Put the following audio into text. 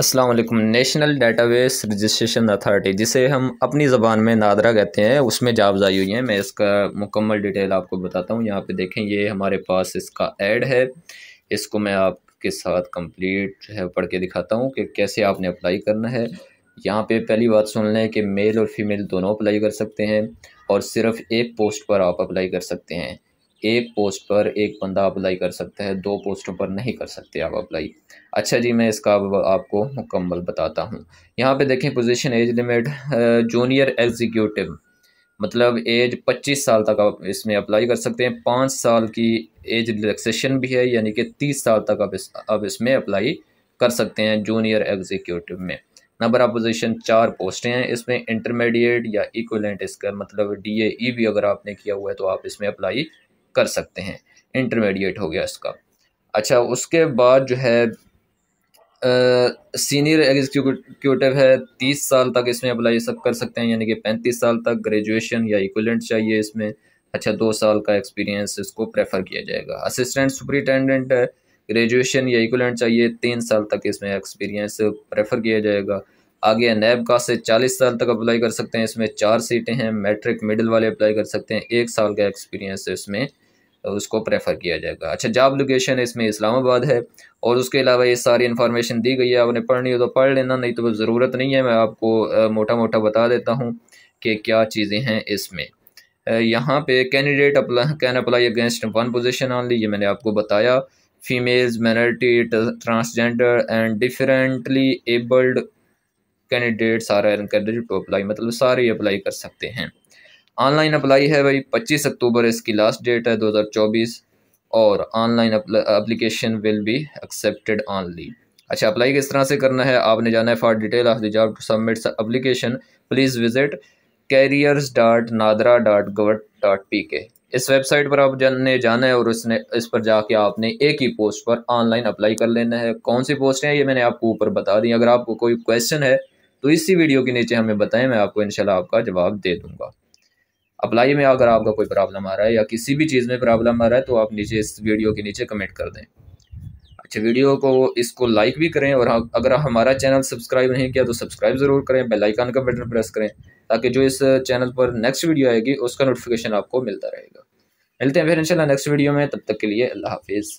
Aslam national base registration authority जिसे हम अपनी ज़बान में नादरा कहते हैं उसमें जाबजाई हुई है मैं इसका मुकम्मल डिटेल आपको बताता हूँ यहाँ पे देखें ये हमारे पास इसका ऐड है इसको मैं आपके साथ कंप्लीट है पढ़ के दिखाता हूँ कि कैसे आपने अप्लाई करना है यहाँ पे पहली बात सुन लें कि मेल और फीमेल दोनों अप्लाई कर सकते हैं और सिर्फ़ एक पोस्ट पर आप अप्लाई कर सकते हैं एक पोस्ट पर एक बंदा अप्लाई कर सकता है दो पोस्टों पर नहीं कर सकते आप अप्लाई अच्छा जी मैं इसका अब आपको मुकम्मल बताता हूँ यहाँ पे देखें position age limit junior executive मतलब एज 25 साल तक आप इसमें अप्लाई कर सकते हैं पाँच साल की एज रिलेक्सेशन भी है यानी कि तीस साल तक आप इस आप इसमें अप्लाई कर सकते हैं जूनियर एग्जीक्यूटिव में नंबर ऑफ पोजिशन चार पोस्टें हैं इसमें इंटरमीडिएट या इक्वलेंट इसका मतलब डी ए ई भी अगर आपने किया हुआ है तो आप इसमें अप्लाई कर सकते हैं इंटरमीडिएट हो गया इसका अच्छा उसके बाद जो है सीनियर एग्जीक्यूटिव है तीस साल तक इसमें अप्लाई सब कर सकते हैं यानी कि पैंतीस साल तक ग्रेजुएशन या इक्वलेंट चाहिए इसमें अच्छा दो साल का एक्सपीरियंस इसको प्रेफर किया जाएगा असिस्टेंट सुपरिटेंडेंट है ग्रेजुएशन या इक्वलेंट चाहिए तीन साल तक इसमें एक्सपीरियंस प्रेफर किया जाएगा आगे नैब का से चालीस साल तक अप्लाई कर सकते हैं इसमें चार सीटें हैं मैट्रिक मिडिल वाले अप्लाई कर सकते हैं एक साल का एक्सपीरियंस है इसमें उसको प्रेफर किया जाएगा अच्छा जॉब लोकेशन इसमें इस्लामाबाद है और उसके अलावा ये सारी इन्फॉर्मेशन दी गई है आपने पढ़नी हो तो पढ़ लेना नहीं तो ज़रूरत नहीं है मैं आपको मोटा मोटा बता देता हूँ कि क्या चीज़ें हैं इसमें यहाँ पे कैंडिडेट अपला can apply against one position only ये मैंने आपको बताया females minority transgender and differently abled candidate सारा कैंडिडेट टू अप्लाई मतलब सारे अप्लाई कर सकते हैं ऑनलाइन अप्लाई है भाई पच्चीस अक्टूबर इसकी लास्ट डेट है 2024 और online application will be accepted only अच्छा अप्लाई किस तरह से करना है आपने जाना है for detail of the job to submit application please visit careers dot NADRA dot gov dot P K इस वेबसाइट पर आप ने जाना है और उसने इस पर जाके आपने एक ही पोस्ट पर ऑनलाइन अप्लाई कर लेना है कौन सी पोस्ट है ये मैंने आपको ऊपर बता दी अगर आपको कोई क्वेश्चन है तो इसी वीडियो के नीचे हमें बताएं मैं आपको इनशाला आपका जवाब दे दूंगा अप्लाई में अगर आपका कोई प्रॉब्लम आ रहा है या किसी भी चीज़ में प्रॉब्लम आ रहा है तो आप नीचे इस वीडियो के नीचे कमेंट कर दें अच्छा वीडियो को इसको लाइक भी करें और अगर हमारा चैनल सब्सक्राइब नहीं किया तो सब्सक्राइब ज़रूर करें बेल आइकन का बटन प्रेस करें ताकि जो इस चैनल पर नेक्स्ट वीडियो आएगी उसका नोटिफिकेशन आपको मिलता रहेगा मिलते हैं फिर इंशाल्लाह नेक्स्ट वीडियो में तब तक के लिए अल्लाह हाफिज़